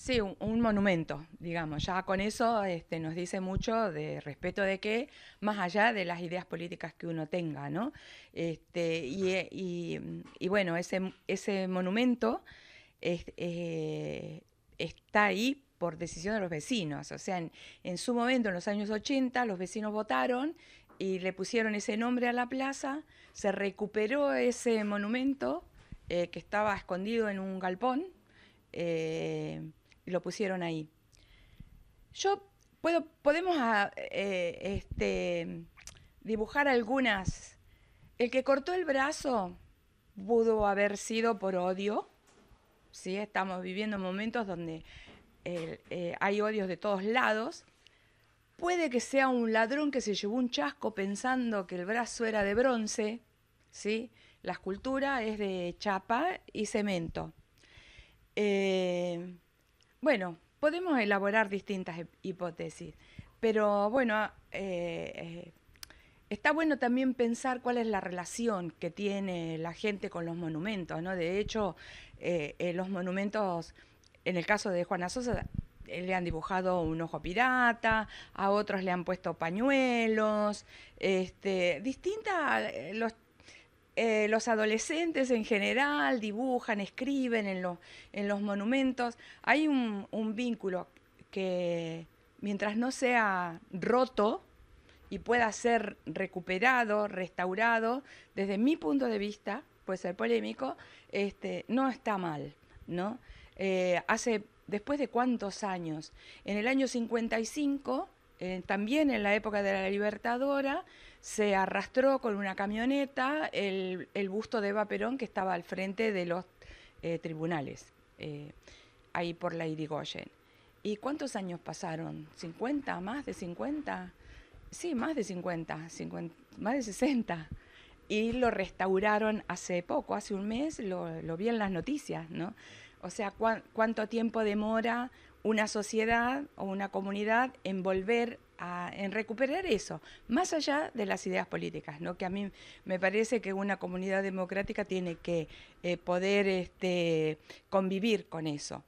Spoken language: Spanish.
Sí, un, monumento, digamos. Ya con eso este, nos dice mucho de respeto de qué, más allá de las ideas políticas que uno tenga, ¿no? Este, eh, y, bueno, ese, ese monumento eh, está ahí por decisión de los vecinos. O sea, en, su momento, en los años 80, los vecinos votaron y le pusieron ese nombre a la plaza, se recuperó ese monumento eh, que estaba escondido en un galpón lo pusieron ahí. Yo puedo, podemos ah, eh, este, dibujar algunas. El que cortó el brazo pudo haber sido por odio. ¿sí? Estamos viviendo momentos donde eh, eh, hay odios de todos lados. Puede que sea un ladrón que se llevó un chasco pensando que el brazo era de bronce. ¿sí? La escultura es de chapa y cemento. Bueno, podemos elaborar distintas hipótesis, pero bueno, eh, eh, está bueno también pensar cuál es la relación que tiene la gente con los monumentos, ¿no? De hecho, eh, los monumentos, en el caso de Juana Sosa, le han dibujado un ojo pirata, a otros le han puesto pañuelos, este, distinta, los eh, los adolescentes en general dibujan, escriben en, los monumentos. Hay un, vínculo que mientras no sea roto y pueda ser recuperado, restaurado, desde mi punto de vista, puede ser polémico, este, no está mal, ¿no? Eh, hace, después de cuántos años, en el año 55 eh, también en la época de la Libertadora, se arrastró con una camioneta el, busto de Eva Perón que estaba al frente de los eh, tribunales, eh, ahí por la Irigoyen. ¿Y cuántos años pasaron? ¿50? ¿Más de 50? Sí, más de 50, más de 60. Y lo restauraron hace poco, hace un mes, lo, lo vi en las noticias, ¿no? O sea, cuánto tiempo demora una sociedad o una comunidad en volver a, en recuperar eso, más allá de las ideas políticas, ¿no? Que a mí me parece que una comunidad democrática tiene que eh, poder este, convivir con eso.